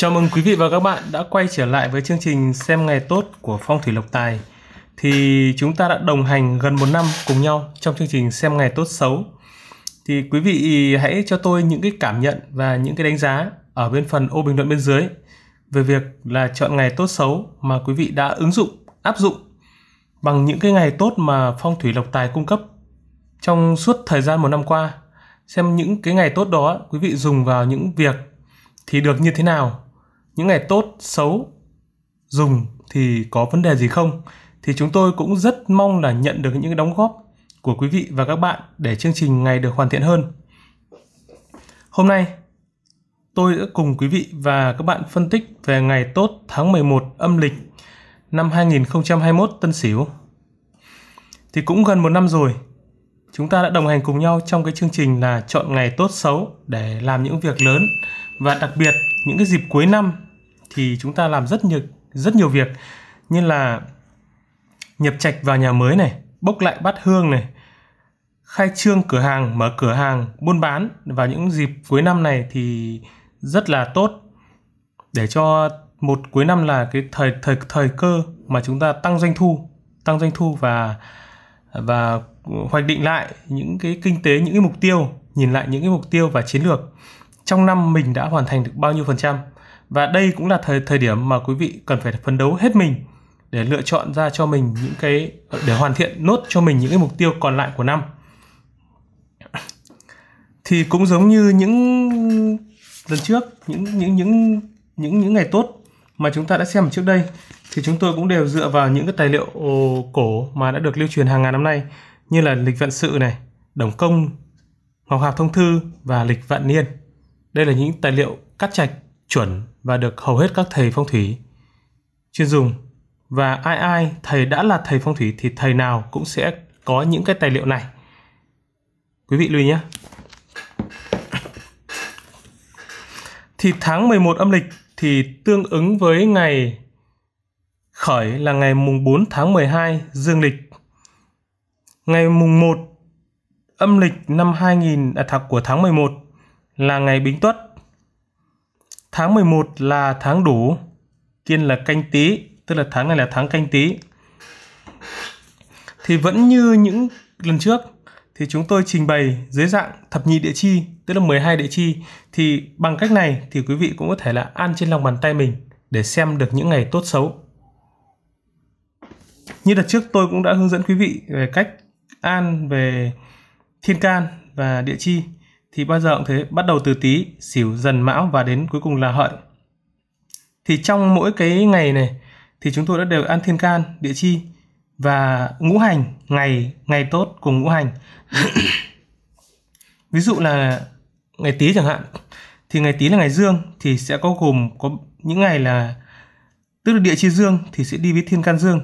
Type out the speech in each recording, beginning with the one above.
Chào mừng quý vị và các bạn đã quay trở lại với chương trình Xem Ngày Tốt của Phong Thủy Lộc Tài. Thì chúng ta đã đồng hành gần một năm cùng nhau trong chương trình Xem Ngày Tốt Xấu. Thì quý vị hãy cho tôi những cái cảm nhận và những cái đánh giá ở bên phần ô bình luận bên dưới về việc là chọn ngày tốt xấu mà quý vị đã ứng dụng, áp dụng bằng những cái ngày tốt mà Phong Thủy Lộc Tài cung cấp trong suốt thời gian một năm qua. Xem những cái ngày tốt đó quý vị dùng vào những việc thì được như thế nào những ngày tốt xấu dùng thì có vấn đề gì không thì chúng tôi cũng rất mong là nhận được những đóng góp của quý vị và các bạn để chương trình ngày được hoàn thiện hơn. Hôm nay tôi đã cùng quý vị và các bạn phân tích về ngày tốt tháng 11 âm lịch năm 2021 Tân Sửu. Thì cũng gần một năm rồi, chúng ta đã đồng hành cùng nhau trong cái chương trình là chọn ngày tốt xấu để làm những việc lớn và đặc biệt những cái dịp cuối năm thì chúng ta làm rất nhiều rất nhiều việc như là nhập trạch vào nhà mới này, bốc lại bát hương này, khai trương cửa hàng, mở cửa hàng, buôn bán vào những dịp cuối năm này thì rất là tốt để cho một cuối năm là cái thời thời thời cơ mà chúng ta tăng doanh thu, tăng doanh thu và và hoạch định lại những cái kinh tế, những cái mục tiêu, nhìn lại những cái mục tiêu và chiến lược trong năm mình đã hoàn thành được bao nhiêu phần trăm và đây cũng là thời thời điểm mà quý vị cần phải phấn đấu hết mình để lựa chọn ra cho mình những cái để hoàn thiện nốt cho mình những cái mục tiêu còn lại của năm. Thì cũng giống như những lần trước, những những những những những ngày tốt mà chúng ta đã xem trước đây thì chúng tôi cũng đều dựa vào những cái tài liệu cổ mà đã được lưu truyền hàng ngàn năm nay như là lịch vạn sự này, đồng công, ngọc hạp thông thư và lịch vạn niên. Đây là những tài liệu cắt chạch chuẩn và được hầu hết các thầy phong thủy chuyên dùng và ai ai thầy đã là thầy phong thủy thì thầy nào cũng sẽ có những cái tài liệu này quý vị lưu ý nhé thì tháng 11 âm lịch thì tương ứng với ngày khởi là ngày mùng 4 tháng 12 dương lịch. Ngày mùng 1 âm lịch năm 2000 à, tháng của tháng 11 là ngày Bính Tuất Tháng 11 là tháng đủ, kiên là canh tí, tức là tháng này là tháng canh tí. Thì vẫn như những lần trước thì chúng tôi trình bày dưới dạng thập nhị địa chi, tức là 12 địa chi thì bằng cách này thì quý vị cũng có thể là ăn trên lòng bàn tay mình để xem được những ngày tốt xấu. Như đợt trước tôi cũng đã hướng dẫn quý vị về cách an về thiên can và địa chi thì bao giờ cũng thế, bắt đầu từ tí, xỉu, dần, mão và đến cuối cùng là hợi. Thì trong mỗi cái ngày này thì chúng tôi đã đều ăn thiên can, địa chi và ngũ hành, ngày ngày tốt cùng ngũ hành. Ví dụ là ngày tý chẳng hạn thì ngày tý là ngày dương thì sẽ có gồm có những ngày là tức là địa chi dương thì sẽ đi với thiên can dương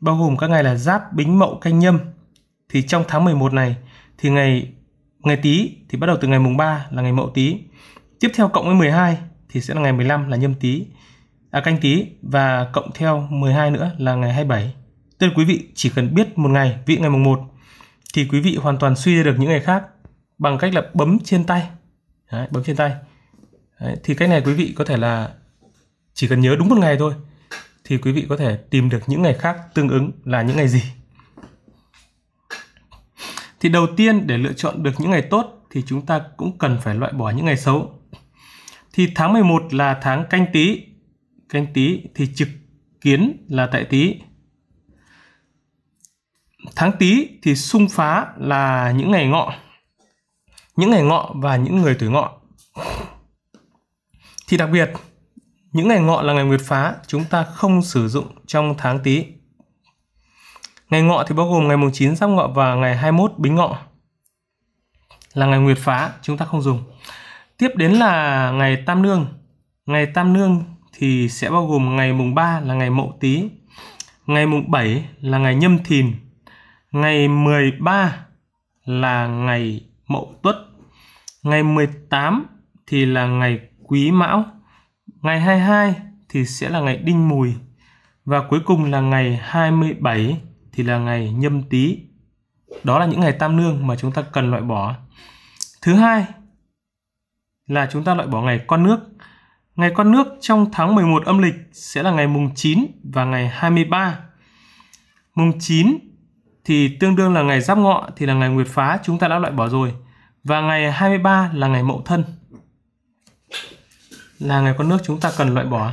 bao gồm các ngày là giáp bính mậu canh nhâm thì trong tháng 11 này thì ngày ngày Tý thì bắt đầu từ ngày mùng 3 là ngày Mậu Tý. Tiếp theo cộng với 12 thì sẽ là ngày 15 là Nhâm Tý. À canh Tý và cộng theo 12 nữa là ngày 27. Tức quý vị chỉ cần biết một ngày, vị ngày mùng 1 thì quý vị hoàn toàn suy ra được những ngày khác bằng cách là bấm trên tay. Đấy, bấm trên tay. Đấy, thì cách này quý vị có thể là chỉ cần nhớ đúng một ngày thôi thì quý vị có thể tìm được những ngày khác tương ứng là những ngày gì thì đầu tiên để lựa chọn được những ngày tốt thì chúng ta cũng cần phải loại bỏ những ngày xấu. Thì tháng 11 là tháng canh tí. Canh tí thì trực kiến là tại tí. Tháng tí thì xung phá là những ngày ngọ. Những ngày ngọ và những người tuổi ngọ. Thì đặc biệt, những ngày ngọ là ngày nguyệt phá, chúng ta không sử dụng trong tháng tí. Ngày ngọ thì bao gồm ngày mùng 9 giáp ngọ và ngày 21 bính ngọ là ngày nguyệt phá chúng ta không dùng. Tiếp đến là ngày tam nương. Ngày tam nương thì sẽ bao gồm ngày mùng 3 là ngày mậu tý, ngày mùng 7 là ngày nhâm thìn, ngày 13 là ngày mậu tuất, ngày 18 thì là ngày quý mão, ngày 22 thì sẽ là ngày đinh mùi và cuối cùng là ngày 27 thì là ngày nhâm tý. Đó là những ngày tam nương mà chúng ta cần loại bỏ. Thứ hai là chúng ta loại bỏ ngày con nước. Ngày con nước trong tháng 11 âm lịch sẽ là ngày mùng 9 và ngày 23. Mùng 9 thì tương đương là ngày giáp ngọ thì là ngày nguyệt phá chúng ta đã loại bỏ rồi. Và ngày 23 là ngày mậu thân. Là ngày con nước chúng ta cần loại bỏ.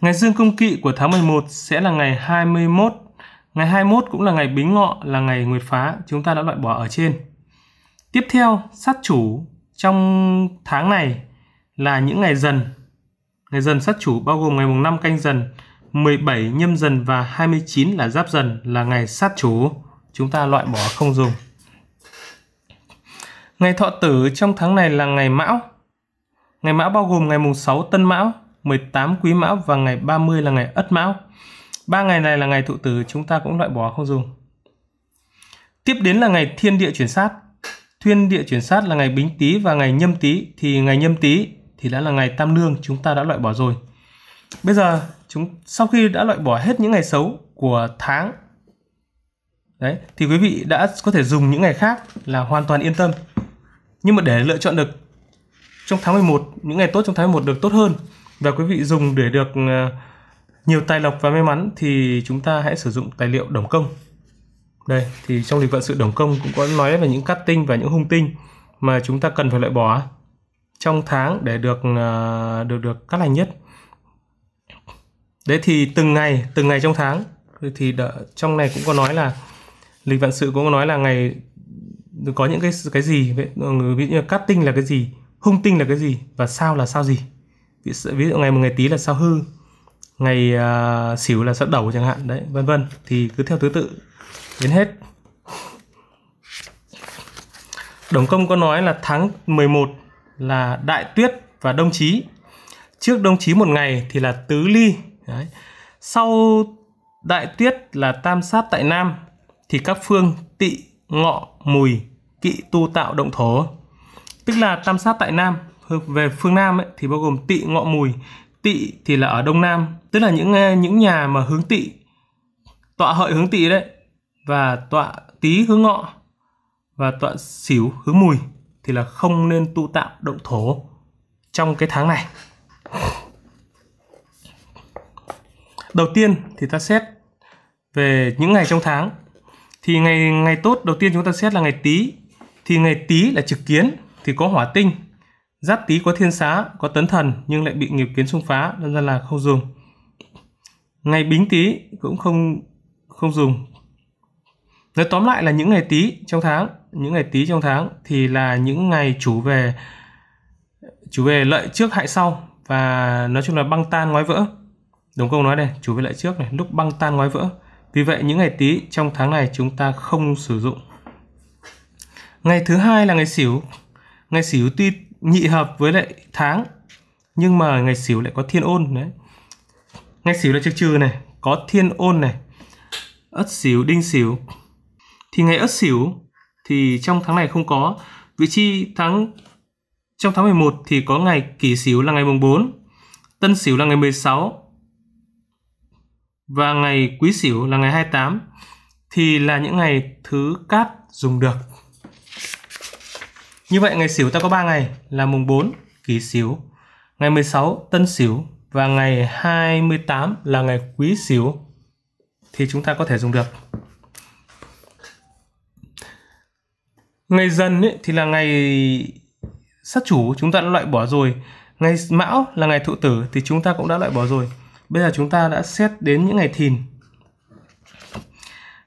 Ngày dương công kỵ của tháng 11 sẽ là ngày 21 Ngày 21 cũng là ngày Bính Ngọ là ngày Nguyệt phá, chúng ta đã loại bỏ ở trên. Tiếp theo, sát chủ trong tháng này là những ngày dần. Ngày dần sát chủ bao gồm ngày mùng 5 canh dần, 17 nhâm dần và 29 là giáp dần là ngày sát chủ. Chúng ta loại bỏ không dùng. Ngày thọ tử trong tháng này là ngày mão. Ngày mão bao gồm ngày mùng 6 tân mão, 18 quý mão và ngày 30 là ngày ất mão. Ba ngày này là ngày thụ tử chúng ta cũng loại bỏ không dùng. Tiếp đến là ngày thiên địa chuyển sát. Thiên địa chuyển sát là ngày bính tý và ngày nhâm tý thì ngày nhâm tý thì đã là ngày tam lương chúng ta đã loại bỏ rồi. Bây giờ chúng sau khi đã loại bỏ hết những ngày xấu của tháng đấy thì quý vị đã có thể dùng những ngày khác là hoàn toàn yên tâm. Nhưng mà để lựa chọn được trong tháng 11 những ngày tốt trong tháng 11 được tốt hơn và quý vị dùng để được ờ, nhiều tài lộc và may mắn thì chúng ta hãy sử dụng tài liệu đồng công đây thì trong lịch vận sự đồng công cũng có nói về những cắt tinh và những hung tinh mà chúng ta cần phải loại bỏ trong tháng để được à, được được cắt lành nhất đấy thì từng ngày từng ngày trong tháng thì đợi, trong này cũng có nói là lịch vạn sự cũng có nói là ngày có những cái cái gì ví dụ như cát tinh là cái gì hung tinh là cái gì và sao là sao gì ví dụ ngày một ngày tí là sao hư ngày uh, xỉu là sắp đầu chẳng hạn đấy vân vân thì cứ theo thứ tự đến hết Đồng Công có nói là tháng 11 là Đại Tuyết và Đông Chí. Trước Đông Chí một ngày thì là Tứ Ly. Đấy. Sau Đại Tuyết là Tam Sát tại Nam thì các phương Tị, Ngọ, Mùi, Kỵ tu tạo động thổ. Tức là Tam Sát tại Nam về phương Nam ấy, thì bao gồm Tị, Ngọ, Mùi tỵ thì là ở đông nam tức là những ờ, những nhà mà hướng tỵ tọa hợi hướng tỵ đấy và tọa tý hướng ngọ và tọa xỉu hướng mùi thì là không nên tu tạo động thổ trong cái tháng này đầu tiên thì ta xét về những ngày trong tháng thì ngày ngày tốt đầu tiên chúng ta xét là ngày tý thì ngày tý là trực kiến thì có hỏa tinh Giáp tý có thiên xá, có tấn thần nhưng lại bị nghiệp kiến xung phá, nên ra là không dùng. Ngày bính tý cũng không không dùng. Nói tóm lại là những ngày tý trong tháng, những ngày tý trong tháng thì là những ngày chủ về chủ về lợi trước hại sau và nói chung là băng tan ngoái vỡ. Đúng câu nói đây, chủ về lợi trước này, lúc băng tan ngoái vỡ. Vì vậy những ngày tý trong tháng này chúng ta không sử dụng. Ngày thứ hai là ngày xỉu. Ngày xỉu tuy nhị hợp với lại tháng nhưng mà ngày xỉu lại có thiên ôn đấy ngày xỉu là chiếc trừ này có thiên ôn này ất xỉu đinh xỉu thì ngày ất xỉu thì trong tháng này không có vị trí tháng trong tháng 11 thì có ngày kỷ xỉu là ngày mùng 4 tân xỉu là ngày 16 và ngày quý xỉu là ngày 28 thì là những ngày thứ cát dùng được như vậy ngày xỉu ta có 3 ngày là mùng 4 kỷ xỉu, ngày 16 tân xỉu và ngày 28 là ngày quý xỉu thì chúng ta có thể dùng được. Ngày dần ấy, thì là ngày sát chủ chúng ta đã loại bỏ rồi. Ngày mão là ngày thụ tử thì chúng ta cũng đã loại bỏ rồi. Bây giờ chúng ta đã xét đến những ngày thìn.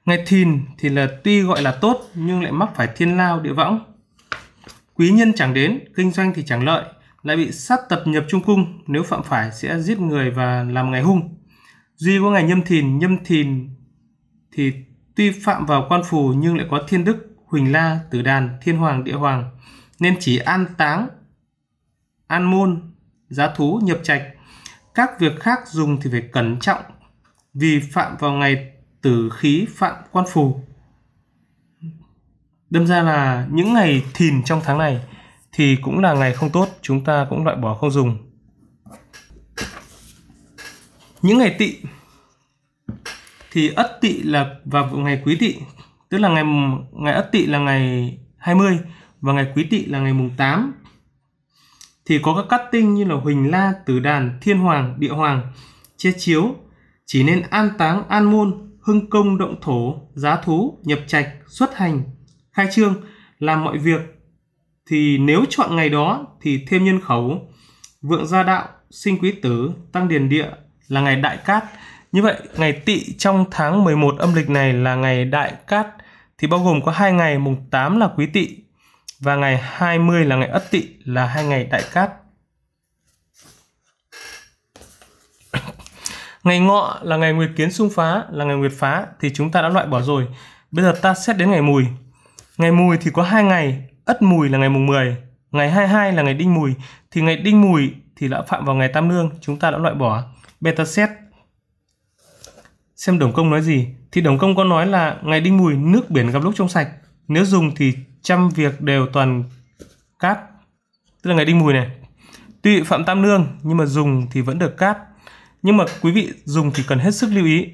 Ngày thìn thì là tuy gọi là tốt nhưng lại mắc phải thiên lao địa võng Quý nhân chẳng đến, kinh doanh thì chẳng lợi, lại bị sát tập nhập trung cung, nếu phạm phải sẽ giết người và làm ngày hung. Duy có ngày nhâm thìn, nhâm thìn thì tuy phạm vào quan phù nhưng lại có thiên đức, huỳnh la, tử đàn, thiên hoàng, địa hoàng, nên chỉ an táng, an môn, giá thú, nhập trạch. Các việc khác dùng thì phải cẩn trọng vì phạm vào ngày tử khí phạm quan phù đâm ra là những ngày thìn trong tháng này thì cũng là ngày không tốt chúng ta cũng loại bỏ không dùng những ngày tỵ thì ất tỵ là vào ngày quý tỵ tức là ngày ngày ất tỵ là ngày 20 và ngày quý tỵ là ngày mùng 8 thì có các cát tinh như là huỳnh la tử đàn thiên hoàng địa hoàng che chiếu chỉ nên an táng an môn hưng công động thổ giá thú nhập trạch xuất hành khai trương làm mọi việc thì nếu chọn ngày đó thì thêm nhân khẩu vượng gia đạo sinh quý tử tăng điền địa là ngày đại cát như vậy ngày tỵ trong tháng 11 âm lịch này là ngày đại cát thì bao gồm có hai ngày mùng 8 là quý tỵ và ngày 20 là ngày ất tỵ là hai ngày đại cát Ngày ngọ là ngày nguyệt kiến xung phá, là ngày nguyệt phá thì chúng ta đã loại bỏ rồi. Bây giờ ta xét đến ngày mùi. Ngày mùi thì có hai ngày, ất mùi là ngày mùng 10, ngày 22 là ngày đinh mùi, thì ngày đinh mùi thì đã phạm vào ngày tam lương, chúng ta đã loại bỏ. Beta set xem Đồng Công nói gì. Thì Đồng Công có nói là ngày đinh mùi nước biển gặp lúc trong sạch, nếu dùng thì trăm việc đều toàn cát. Tức là ngày đinh mùi này. Tuy phạm tam lương nhưng mà dùng thì vẫn được cát. Nhưng mà quý vị dùng thì cần hết sức lưu ý.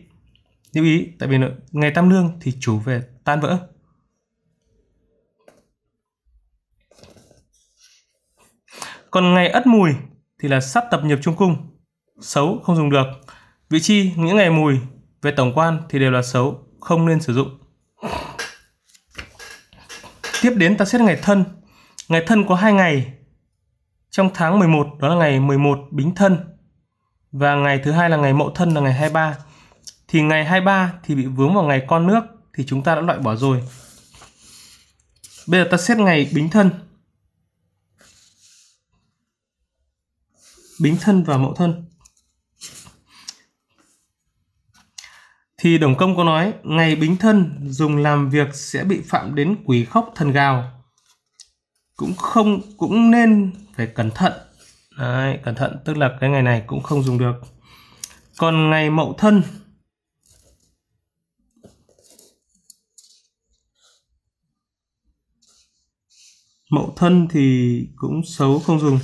Lưu ý tại vì ngày tam lương thì chủ về tan vỡ. Còn ngày Ất Mùi thì là sắp tập nhập trung cung, xấu không dùng được. Vị chi những ngày Mùi về tổng quan thì đều là xấu, không nên sử dụng. Tiếp đến ta xét ngày Thân. Ngày Thân có hai ngày. Trong tháng 11 đó là ngày 11 Bính Thân và ngày thứ hai là ngày Mậu Thân là ngày 23. Thì ngày 23 thì bị vướng vào ngày con nước thì chúng ta đã loại bỏ rồi. Bây giờ ta xét ngày Bính Thân bính thân và mậu thân thì Đồng Công có nói ngày bính thân dùng làm việc sẽ bị phạm đến quỷ khóc thần gào cũng không cũng nên phải cẩn thận Đấy, cẩn thận tức là cái ngày này cũng không dùng được còn ngày mậu thân mậu thân thì cũng xấu không dùng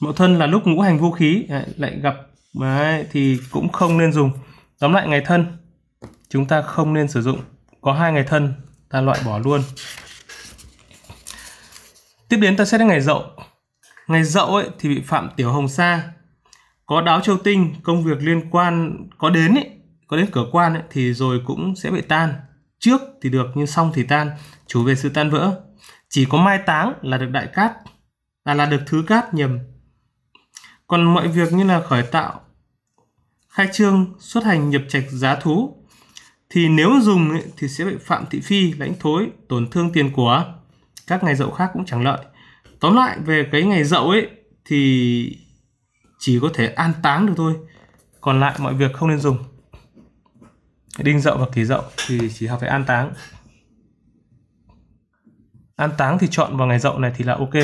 mậu thân là lúc ngũ hành vô khí lại gặp đấy, thì cũng không nên dùng tóm lại ngày thân chúng ta không nên sử dụng có hai ngày thân ta loại bỏ luôn tiếp đến ta sẽ đến ngày dậu ngày dậu ấy thì bị phạm tiểu hồng sa có đáo châu tinh công việc liên quan có đến ấy có đến cửa quan ấy, thì rồi cũng sẽ bị tan trước thì được nhưng xong thì tan chủ về sự tan vỡ chỉ có mai táng là được đại cát là là được thứ cát nhầm còn mọi việc như là khởi tạo, khai trương, xuất hành nhập trạch giá thú thì nếu dùng thì sẽ bị phạm thị phi lãnh thối tổn thương tiền của các ngày dậu khác cũng chẳng lợi tóm lại về cái ngày dậu ấy thì chỉ có thể an táng được thôi còn lại mọi việc không nên dùng đinh dậu và kỷ dậu thì chỉ học phải an táng an táng thì chọn vào ngày dậu này thì là ok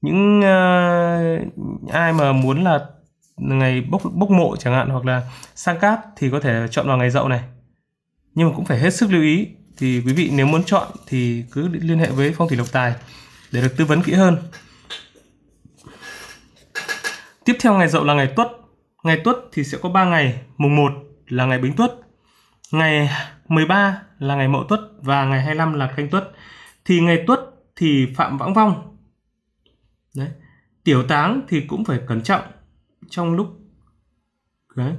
những uh, ai mà muốn là ngày bốc bốc mộ chẳng hạn hoặc là sang cát thì có thể chọn vào ngày dậu này nhưng mà cũng phải hết sức lưu ý thì quý vị nếu muốn chọn thì cứ liên hệ với phong thủy lộc tài để được tư vấn kỹ hơn tiếp theo ngày dậu là ngày tuất ngày tuất thì sẽ có 3 ngày mùng 1 là ngày bính tuất ngày 13 là ngày mậu tuất và ngày 25 là canh tuất thì ngày tuất thì phạm vãng vong đấy tiểu táng thì cũng phải cẩn trọng trong lúc đấy.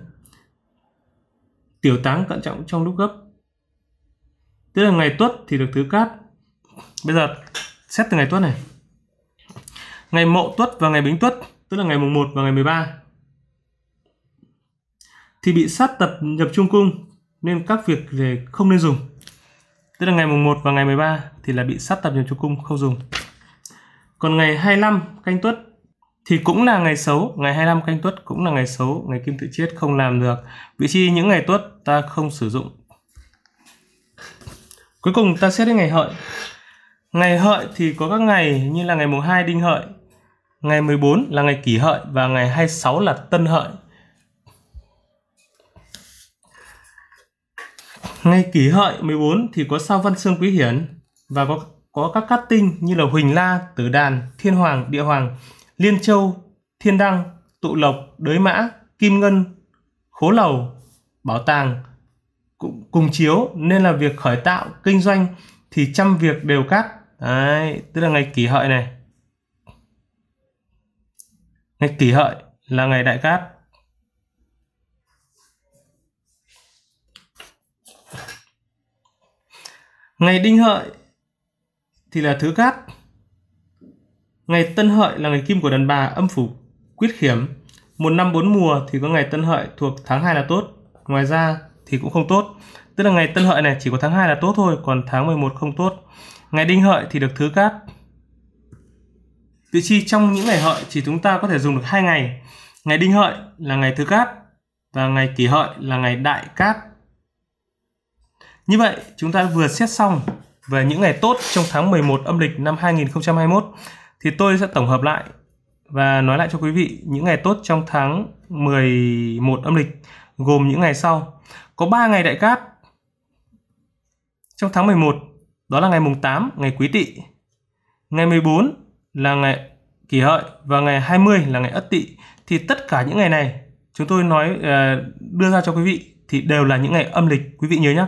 tiểu táng cẩn trọng trong lúc gấp tức là ngày tuất thì được thứ cát bây giờ xét từ ngày tuất này ngày mậu tuất và ngày bính tuất tức là ngày mùng 1 và ngày 13 thì bị sát tập nhập trung cung nên các việc về không nên dùng tức là ngày mùng 1 và ngày 13 thì là bị sát tập nhập trung cung không dùng còn ngày 25 canh tuất thì cũng là ngày xấu, ngày 25 canh tuất cũng là ngày xấu, ngày kim tự chết không làm được. Vị trí những ngày tuất ta không sử dụng. Cuối cùng ta xét đến ngày hợi. Ngày hợi thì có các ngày như là ngày mùng 2 đinh hợi, ngày 14 là ngày kỷ hợi và ngày 26 là tân hợi. Ngày kỷ hợi 14 thì có sao văn xương quý hiển và có có các cát tinh như là Huỳnh La, Tử Đàn, Thiên Hoàng, Địa Hoàng, Liên Châu, Thiên Đăng, Tụ Lộc, Đới Mã, Kim Ngân, Khố Lầu, Bảo Tàng cũng cùng chiếu nên là việc khởi tạo kinh doanh thì trăm việc đều cát, Đấy, tức là ngày kỷ hợi này ngày kỷ hợi là ngày đại cát ngày đinh hợi thì là thứ cát. Ngày Tân Hợi là ngày kim của đàn bà âm phủ quyết khiểm. Một năm bốn mùa thì có ngày Tân Hợi thuộc tháng 2 là tốt. Ngoài ra thì cũng không tốt. Tức là ngày Tân Hợi này chỉ có tháng 2 là tốt thôi, còn tháng 11 không tốt. Ngày Đinh Hợi thì được thứ cát. Tự chi trong những ngày hợi chỉ chúng ta có thể dùng được hai ngày. Ngày Đinh Hợi là ngày thứ cát và ngày Kỷ Hợi là ngày đại cát. Như vậy chúng ta vừa xét xong về những ngày tốt trong tháng 11 âm lịch năm 2021 thì tôi sẽ tổng hợp lại và nói lại cho quý vị những ngày tốt trong tháng 11 âm lịch gồm những ngày sau. Có 3 ngày đại cát trong tháng 11, đó là ngày mùng 8, ngày Quý Tỵ. Ngày 14 là ngày Kỷ Hợi và ngày 20 là ngày Ất Tỵ. Thì tất cả những ngày này chúng tôi nói ờ, đưa ra cho quý vị thì đều là những ngày âm lịch quý vị nhớ nhé.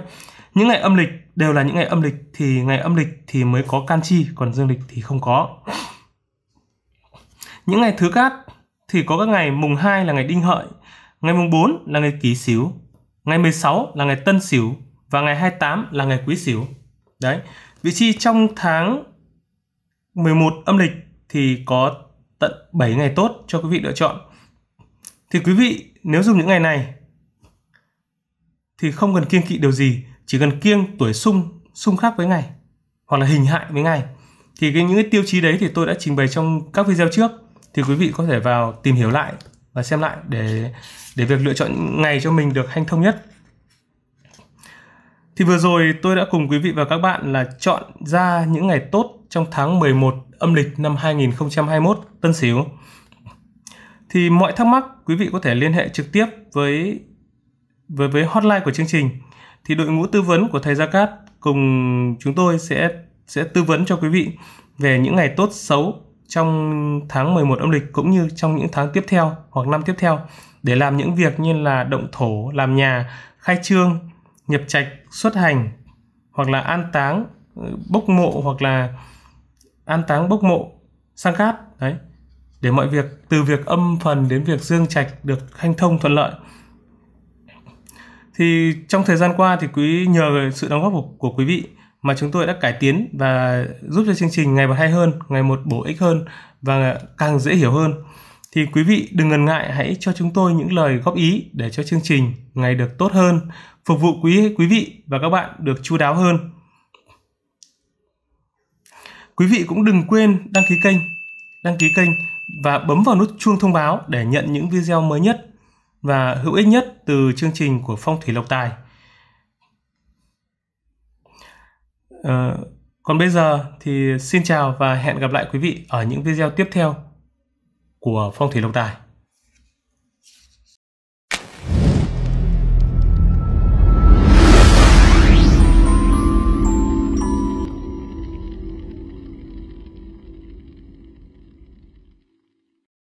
Những ngày âm lịch đều là những ngày âm lịch thì ngày âm lịch thì mới có can chi còn dương lịch thì không có những ngày thứ cát thì có các ngày mùng 2 là ngày đinh hợi ngày mùng 4 là ngày kỷ sửu ngày 16 là ngày tân sửu và ngày 28 là ngày quý sửu đấy vị chi trong tháng 11 âm lịch thì có tận 7 ngày tốt cho quý vị lựa chọn thì quý vị nếu dùng những ngày này thì không cần kiêng kỵ điều gì chỉ cần kiêng tuổi xung xung khắc với ngày hoặc là hình hại với ngày thì cái những cái tiêu chí đấy thì tôi đã trình bày trong các video trước thì quý vị có thể vào tìm hiểu lại và xem lại để để việc lựa chọn ngày cho mình được hanh thông nhất thì vừa rồi tôi đã cùng quý vị và các bạn là chọn ra những ngày tốt trong tháng 11 âm lịch năm 2021 Tân Sửu. Thì mọi thắc mắc quý vị có thể liên hệ trực tiếp với với với hotline của chương trình thì đội ngũ tư vấn của thầy Gia Cát cùng chúng tôi sẽ sẽ tư vấn cho quý vị về những ngày tốt xấu trong tháng 11 âm lịch cũng như trong những tháng tiếp theo hoặc năm tiếp theo để làm những việc như là động thổ, làm nhà, khai trương, nhập trạch, xuất hành hoặc là an táng, ừ, bốc mộ hoặc là an táng bốc mộ, sang cát đấy để mọi việc từ việc âm phần đến việc dương trạch được hanh thông thuận lợi thì trong thời gian qua thì quý nhờ sự đóng góp của, của quý vị mà chúng tôi đã cải tiến và giúp cho chương trình ngày một hay hơn, ngày một bổ ích hơn và càng dễ hiểu hơn. Thì quý vị đừng ngần ngại hãy cho chúng tôi những lời góp ý để cho chương trình ngày được tốt hơn, phục vụ quý quý vị và các bạn được chu đáo hơn. Quý vị cũng đừng quên đăng ký kênh, đăng ký kênh và bấm vào nút chuông thông báo để nhận những video mới nhất và hữu ích nhất từ chương trình của Phong thủy Lộc Tài. À, còn bây giờ thì xin chào và hẹn gặp lại quý vị ở những video tiếp theo của Phong thủy Lộc Tài.